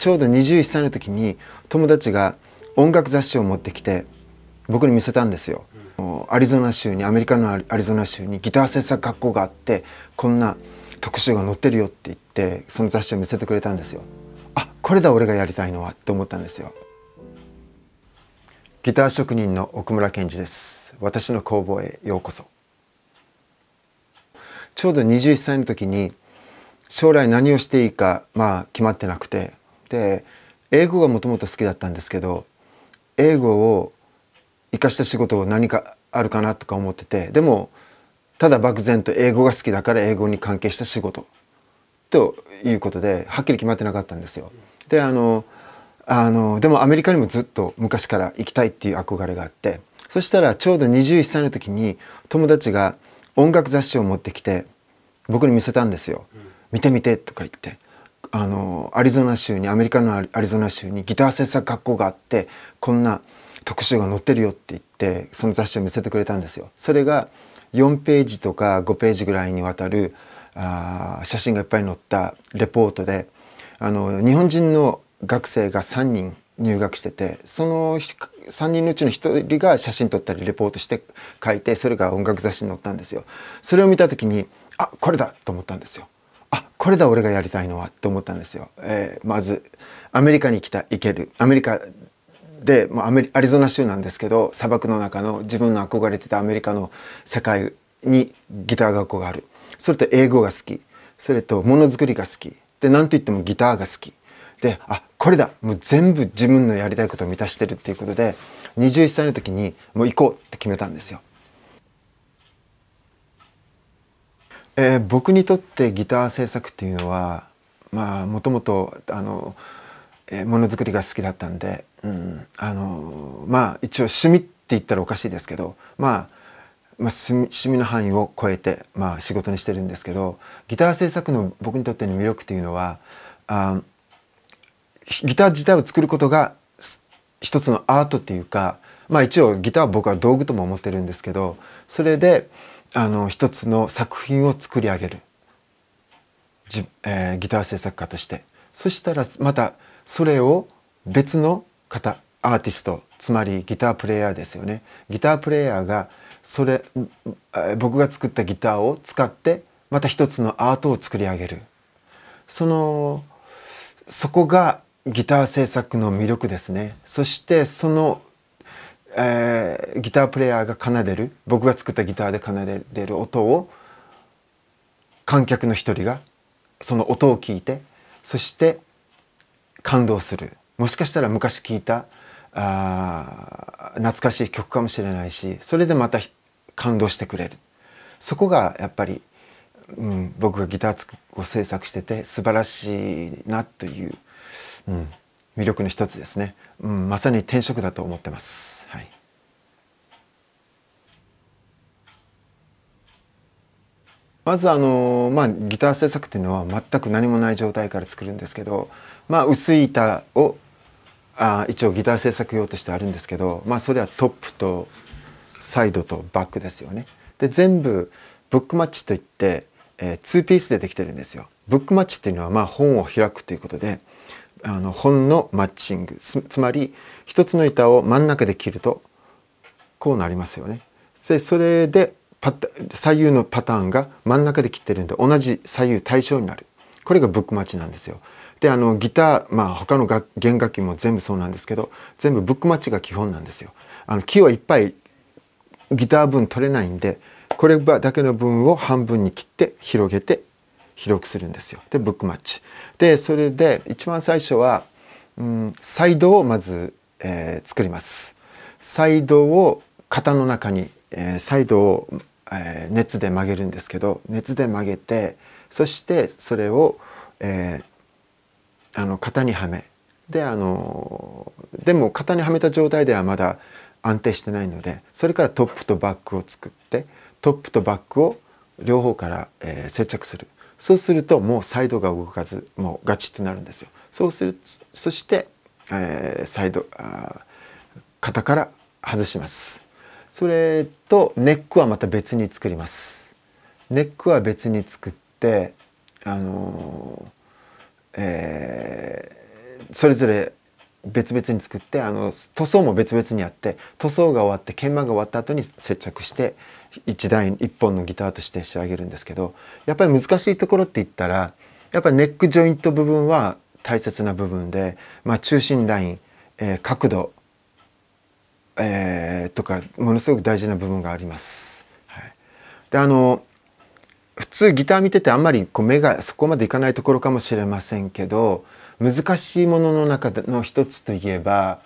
ちょうど21歳の時に友達が音楽雑誌を持ってきて僕に見せたんですよ。アリゾナ州にアメリカのアリゾナ州にギター制作学校があってこんな特集が載ってるよって言ってその雑誌を見せてくれたんですよ。あこれだ俺がやりたいのはって思ったんですよ。ギター職人の奥村健二です。私の工房へようこそ。ちょうど21歳の時に将来何をしていいかまあ決まってなくてって英語がもともと好きだったんですけど英語を生かした仕事を何かあるかなとか思っててでもただ漠然と英語が好きだから英語に関係した仕事ということではっきり決まってなかったんですよ。であのあのでもアメリカにもずっと昔から行きたいっていう憧れがあってそしたらちょうど21歳の時に友達が音楽雑誌を持ってきて僕に見せたんですよ。見て見てとか言ってあのアリゾナ州にアメリカのアリゾナ州にギター制作学校があってこんな特集が載ってるよって言ってその雑誌を見せてくれたんですよ。それが4ページとか5ページぐらいにわたるあ写真がいっぱい載ったレポートであの日本人の学生が3人入学しててその3人のうちの1人が写真撮ったりレポートして書いてそれが音楽雑誌に載ったんですよ。それを見た時にあこれだと思ったんですよ。これだ俺がやりたいのはって思ったんですよ、えー、まずアメリカに来た行けるアメリカで、まアメリアリゾナ州なんですけど砂漠の中の自分の憧れてたアメリカの世界にギター学校があるそれと英語が好きそれとものづくりが好きで何といってもギターが好きであこれだもう全部自分のやりたいことを満たしてるっていうことで21歳の時にもう行こうって決めたんですよ。えー、僕にとってギター制作っていうのはまあもともとあの、えものづくりが好きだったんで、うん、あのまあ一応趣味って言ったらおかしいですけど、まあ、まあ、趣味の範囲を超えて、まあ、仕事にしてるんですけどギター制作の僕にとっての魅力っていうのはあギター自体を作ることが一つのアートっていうか、まあ、一応ギターは僕は道具とも思ってるんですけどそれであの一つの作品を作り上げる、えー、ギター制作家としてそしたらまたそれを別の方アーティストつまりギタープレーヤーですよねギタープレーヤーがそれ僕が作ったギターを使ってまた一つのアートを作り上げるそのそこがギター制作の魅力ですねそしてそのえー、ギタープレーヤーが奏でる僕が作ったギターで奏でる音を観客の一人がその音を聞いてそして感動するもしかしたら昔聴いたあ懐かしい曲かもしれないしそれでまた感動してくれるそこがやっぱり、うん、僕がギターを制作してて素晴らしいなという、うん、魅力の一つですね、うん、まさに転職だと思ってます、はい、まずあの、まあ、ギター制作っていうのは全く何もない状態から作るんですけど、まあ、薄い板をあ一応ギター制作用としてあるんですけど、まあ、それはトップとサイドとバックですよね。で全部ブックマッチといって、えー、2ピースでできてるんですよ。ブックマッチっていうのはまあ本を開くということであの本のマッチングつまり一つの板を真ん中で切るとこうなりますよね。でそれで左右のパターンが真ん中で切ってるんで同じ左右対称になるこれがブックマッチなんですよ。であのギターまあ他の楽弦楽器も全部そうなんですけど全部ブックマッチが基本なんですよ。あの木はいっぱいギター分取れないんでこれだけの分を半分に切って広げて広くするんですよ。でブックマッチ。でそれで一番最初は、うん、サイドをまず、えー、作ります。サイドを型の中に、えー、サイドを、えー、熱で曲げるんですけど熱で曲げてそしてそれを、えー、あの型にはめであのでも型にはめた状態ではまだ安定してないのでそれからトップとバックを作ってトップとバックを両方から、えー、接着する。そうするともうサイドが動かずもうガチッとなるんですよそうするそして、えー、サイドあ肩から外しますそれとネックはまた別に作りますネックは別に作ってあのー、えー、それぞれ別々に作ってあの塗装も別々にやって塗装が終わって研磨が終わった後に接着して一台一本のギターとして仕上げるんですけどやっぱり難しいところって言ったらやっぱりネックジョイント部分は大切な部分で、まあ、中心ライン、えー、角度、えー、とかものすごく大事な部分があります。はい、であの普通ギター見ててあんまりこう目がそこまでいかないところかもしれませんけど難しいものの中の一つといえば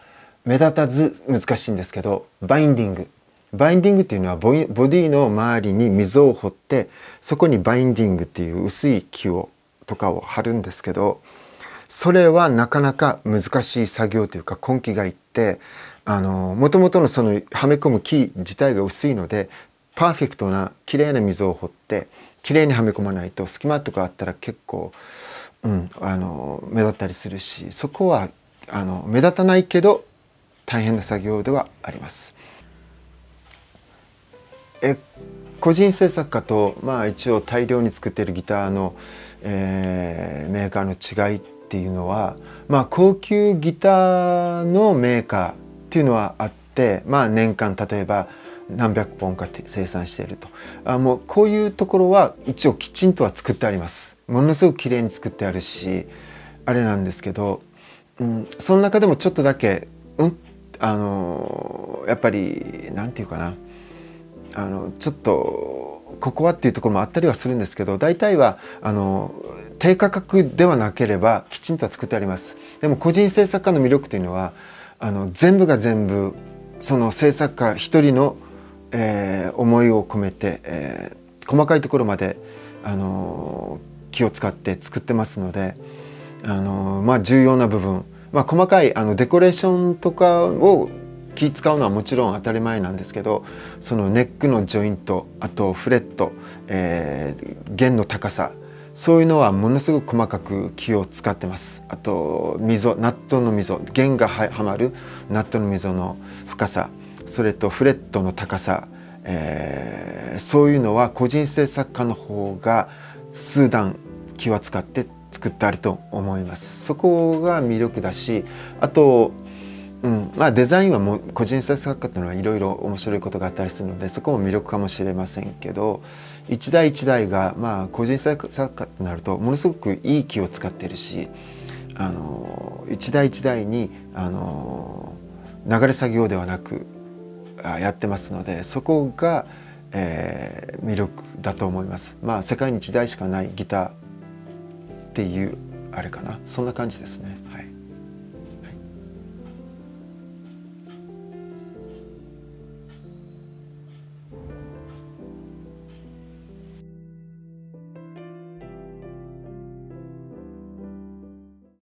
目立たず難しいんですけどバインディングバインディングっていうのはボディの周りに溝を掘ってそこにバインディングっていう薄い木をとかを貼るんですけどそれはなかなか難しい作業というか根気がいってあの元々のそのはめ込む木自体が薄いのでパーフェクトな綺麗な溝を掘って綺麗にはめ込まないと隙間とかあったら結構うん、あの目立ったりするしそこはあの目立たないけど大変な作業ではあります。え個人制作家と、まあ、一応大量に作っているギターの、えー、メーカーの違いっていうのは、まあ、高級ギターのメーカーっていうのはあって、まあ、年間例えば何百本か生産しているとあもうこういうところは一応きちんとは作ってありますものすごく綺麗に作ってあるしあれなんですけど、うん、その中でもちょっとだけうんあのやっぱりなんていうかなあのちょっとここはっていうところもあったりはするんですけど大体はあの低価格ではなければきちんとは作ってありますでも個人制作家の魅力というのはあの全部が全部その制作家一人のえー、思いを込めて、えー、細かいところまで、あのー、気を使って作ってますので、あのー、まあ、重要な部分、まあ、細かいあのデコレーションとかを気使うのはもちろん当たり前なんですけどそのネックのジョイントあとフレット、えー、弦の高さそういうのはものすごく細かく気を使ってますあと溝ナットの溝弦がはまるナットの溝の深さそれとフレットの高さ、えー、そういうのは個人制作家の方が数段気は使って作ってあると思いますそこが魅力だしあと、うんまあ、デザインはもう個人制作家というのはいろいろ面白いことがあったりするのでそこも魅力かもしれませんけど一台一台が、まあ、個人制作家となるとものすごくいい気を使ってるしあの一台一台にあの流れ作業ではなくやってますのでそこが、えー、魅力だと思います。まあ世界に1台しかないギターっていうあれかなそんな感じですね。はい